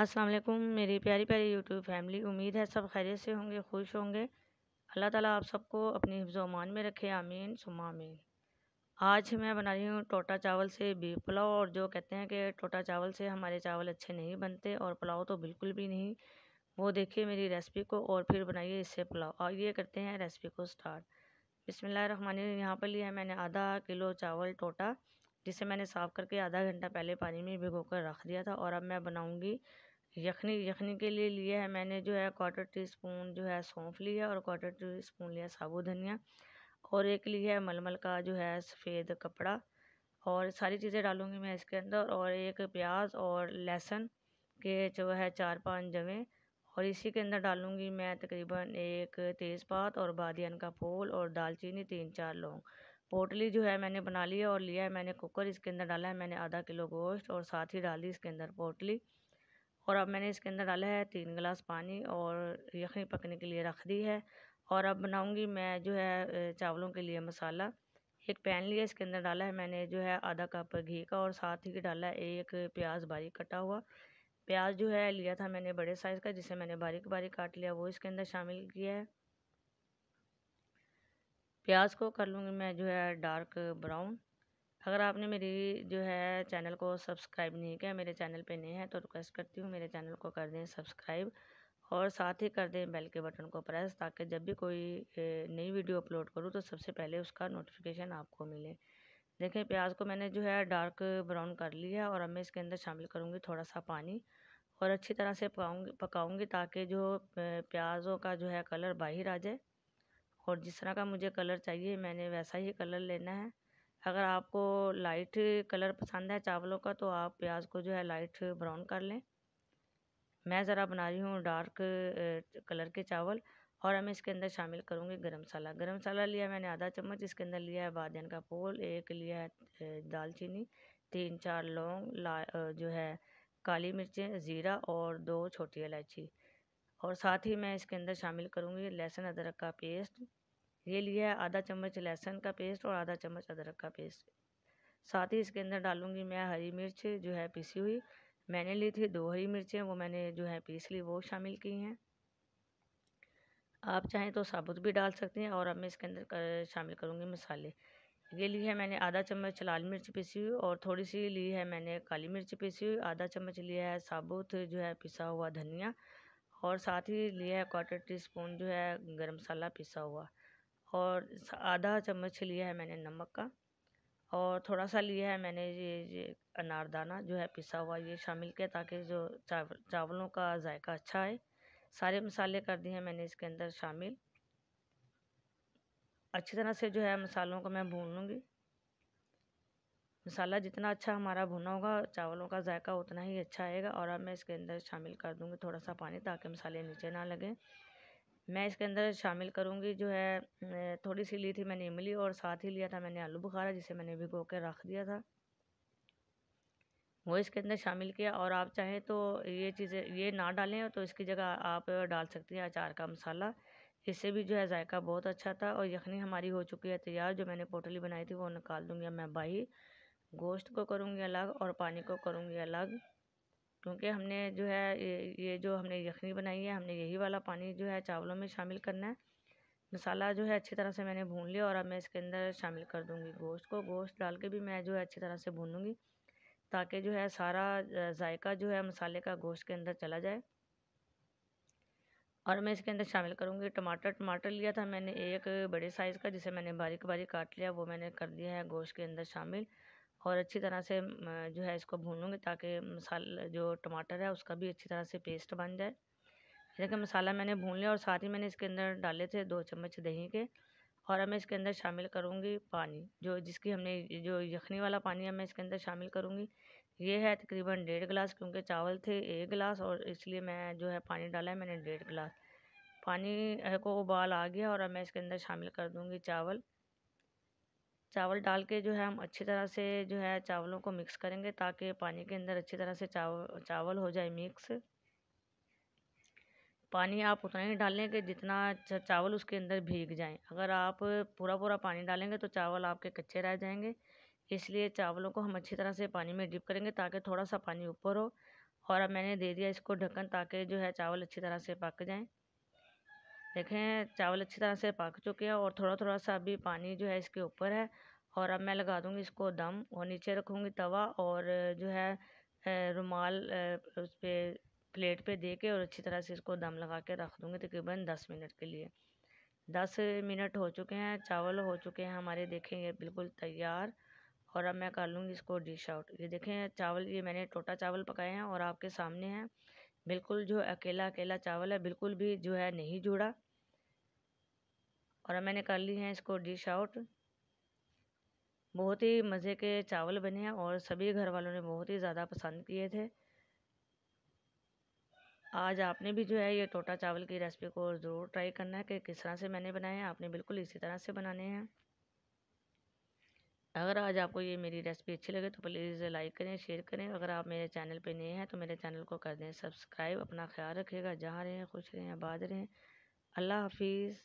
अस्सलाम वालेकुम मेरी प्यारी प्यारी यूट्यूब फैमिली उम्मीद है सब खैरियत से होंगे खुश होंगे अल्लाह ताला आप सबको अपनी हिफ्जोमान में रखे आमीन सुमा आमीन आज मैं बना रही हूँ टोटा चावल से बीफ पुलाव और जो कहते हैं कि टोटा चावल से हमारे चावल अच्छे नहीं बनते और पुलाव तो बिल्कुल भी नहीं वो देखिए मेरी रेसिपी को और फिर बनाइए इससे पुलाव और ये करते हैं रेसिपी को स्टार्ट बिसमिल्ल रन यहाँ पर लिया है मैंने आधा किलो चावल टोटा जिसे मैंने साफ़ करके आधा घंटा पहले पानी में भिगो कर रख दिया था और अब मैं बनाऊँगी यखनी यखनी के लिए लिया है मैंने जो है क्वार्टर टी स्पून जो है सौंफ लिया और क्वार्टर टी स्पून लिया साबुत धनिया और एक लिया है मलमल का जो है सफ़ेद कपड़ा और सारी चीज़ें डालूँगी मैं इसके अंदर और एक प्याज और लहसुन के जो है चार पाँच जमे और इसी के अंदर डालूँगी मैं तकरीबन एक तेज़पात और बादियान का फूल और दालचीनी तीन चार लौंग पोटली जो है मैंने बना लिया और लिया है मैंने कुकर इसके अंदर डाला है मैंने आधा किलो गोश्त और साथ ही डाली इसके अंदर पोटली और अब मैंने इसके अंदर डाला है तीन गिलास पानी और यखनी पकने के लिए रख दी है और अब बनाऊंगी मैं जो है चावलों के लिए मसाला एक पैन लिया इसके अंदर डाला है मैंने जो है आधा कप घी का और साथ ही डाला है एक प्याज बारीक कटा हुआ प्याज जो है लिया था मैंने बड़े साइज़ का जिसे मैंने बारीक बारीक काट लिया वो इसके अंदर शामिल किया है प्याज को कर लूँगी मैं जो है डार्क ब्राउन अगर आपने मेरी जो है चैनल को सब्सक्राइब नहीं किया मेरे चैनल पे नहीं है तो रिक्वेस्ट करती हूँ मेरे चैनल को कर दें सब्सक्राइब और साथ ही कर दें बेल के बटन को प्रेस ताकि जब भी कोई नई वीडियो अपलोड करूँ तो सबसे पहले उसका नोटिफिकेशन आपको मिले देखें प्याज को मैंने जो है डार्क ब्राउन कर लिया है और अब मैं इसके अंदर शामिल करूँगी थोड़ा सा पानी और अच्छी तरह से पकाऊँगी पकाऊँगी ताकि जो प्याज़ों का जो है कलर बाहर आ जाए और जिस तरह का मुझे कलर चाहिए मैंने वैसा ही कलर लेना है अगर आपको लाइट कलर पसंद है चावलों का तो आप प्याज को जो है लाइट ब्राउन कर लें मैं ज़रा बना रही हूँ डार्क कलर के चावल और हमें इसके अंदर शामिल करूँगी गरम मसाला गरम मसाला लिया मैंने आधा चम्मच इसके अंदर लिया है बादन का फूल एक लिया है दालचीनी तीन चार लौंग ला जो है काली मिर्चें ज़ीरा और दो छोटी इलायची और साथ ही मैं इसके अंदर शामिल करूँगी लहसुन अदरक का पेस्ट ये लिया है आधा चम्मच लहसुन का पेस्ट और आधा चम्मच अदरक का पेस्ट साथ ही इसके अंदर डालूँगी मैं हरी मिर्च जो है पीसी हुई मैंने ली थी दो हरी मिर्चें वो मैंने जो है पीस ली वो शामिल की हैं आप चाहें तो साबुत भी डाल सकते हैं और अब मैं इसके अंदर कर, शामिल करूँगी मसाले ये ली है मैंने आधा चम्मच लाल मिर्च पीसी हुई और थोड़ी सी ली है मैंने काली मिर्च पीसी हुई आधा चम्मच लिया है साबुत जो है पिसा हुआ धनिया और साथ ही लिया है क्वार्टर टी स्पून जो है गरम मसाला पिसा हुआ और आधा चम्मच लिया है मैंने नमक का और थोड़ा सा लिया है मैंने ये ये अनारदाना जो है पिसा हुआ ये शामिल किया ताकि जो चावल चावलों का जायका अच्छा आए सारे मसाले कर दिए हैं मैंने इसके अंदर शामिल अच्छी तरह से जो है मसालों को मैं भून लूँगी मसाला जितना अच्छा हमारा भुना होगा चावलों का जायका उतना ही अच्छा आएगा और अब मैं इसके अंदर शामिल कर दूँगी थोड़ा सा पानी ताकि मसाले नीचे ना लगें मैं इसके अंदर शामिल करूँगी जो है थोड़ी सी ली थी मैंने इमली और साथ ही लिया था मैंने आलू बुखारा जिसे मैंने भिगो के रख दिया था वो इसके अंदर शामिल किया और आप चाहें तो ये चीज़ें ये ना डालें तो इसकी जगह आप डाल सकती हैं अचार का मसाला इससे भी जो है जायका बहुत अच्छा था और यखनी हमारी हो चुकी है तैयार जो मैंने पोटली बनाई थी वो निकाल दूँगी अब मैं बाही गोश्त को करूँगी अलग और पानी को करूँगी अलग क्योंकि हमने जो है ये, जो हमने यखनी बनाई है हमने यही वाला पानी जो है चावलों में शामिल करना है मसाला जो है अच्छी तरह से मैंने भून लिया और अब मैं इसके अंदर शामिल कर दूँगी गोश्त को गोश्त डाल के भी मैं जो है अच्छी तरह से भूनूंगी ताकि जो है सारा जायका जो है मसाले का गोश्त के अंदर चला जाए और मैं इसके अंदर शामिल करूँगी टमाटर टमाटर लिया था मैंने एक बड़े साइज़ का जिसे मैंने बारीक बारीक काट लिया वो मैंने कर दिया है गोश्त के अंदर शामिल और अच्छी तरह से जो है इसको भूनूंगी ताकि मसाला जो टमाटर है उसका भी अच्छी तरह से पेस्ट बन जाए देखिए मसाला मैंने भून लिया और साथ ही मैंने इसके अंदर डाले थे दो चम्मच दही के और अब मैं इसके अंदर शामिल करूँगी पानी जो जिसकी हमने जो यखनी वाला पानी है मैं इसके अंदर शामिल करूँगी ये है तकरीबन डेढ़ गिलास क्योंकि चावल थे एक गिलास और इसलिए मैं जो है पानी डाला है मैंने डेढ़ गिलास पानी को उबाल आ गया और अब मैं इसके अंदर शामिल कर दूँगी चावल चावल डाल के जो है हम अच्छी तरह से जो है चावलों को मिक्स करेंगे ताकि पानी के अंदर अच्छी तरह से चावल चावल हो जाए मिक्स पानी आप उतना ही डालें कि जितना चावल उसके अंदर भीग जाएं अगर आप पूरा पूरा पानी डालेंगे तो चावल आपके कच्चे रह जाएंगे इसलिए चावलों को हम अच्छी तरह से पानी में डिप करेंगे ताकि थोड़ा सा पानी ऊपर हो और अब मैंने दे दिया इसको ढक्कन ताकि जो है चावल अच्छी तरह से पक जाएँ देखें चावल अच्छी तरह से पक चुके हैं और थोड़ा थोड़ा सा अभी पानी जो है इसके ऊपर है और अब मैं लगा दूंगी इसको दम और नीचे रखूँगी तवा और जो है रुमाल उस पर प्लेट पे दे के और अच्छी तरह से इसको दम लगा के रख दूँगी तकरीबन दस मिनट के लिए दस मिनट हो चुके हैं चावल हो चुके हैं हमारे देखें ये बिल्कुल तैयार और अब मैं कर लूँगी इसको डिश आउट ये देखें चावल ये मैंने टोटा चावल पकाए हैं और आपके सामने हैं बिल्कुल जो अकेला अकेला चावल है बिल्कुल भी जो है नहीं जुड़ा और मैंने कर ली है इसको डिश आउट बहुत ही मज़े के चावल बने हैं और सभी घर वालों ने बहुत ही ज़्यादा पसंद किए थे आज आपने भी जो है ये टोटा चावल की रेसिपी को ज़रूर ट्राई करना है कि किस तरह से मैंने बनाए हैं आपने बिल्कुल इसी तरह से बनाने हैं अगर आज आपको ये मेरी रेसिपी अच्छी लगे तो प्लीज़ लाइक करें शेयर करें अगर आप मेरे चैनल पे नए हैं तो मेरे चैनल को कर दें सब्सक्राइब अपना ख्याल रखिएगा जहाँ रहें खुश रहें आबाद रहें अल्लाह हाफिज़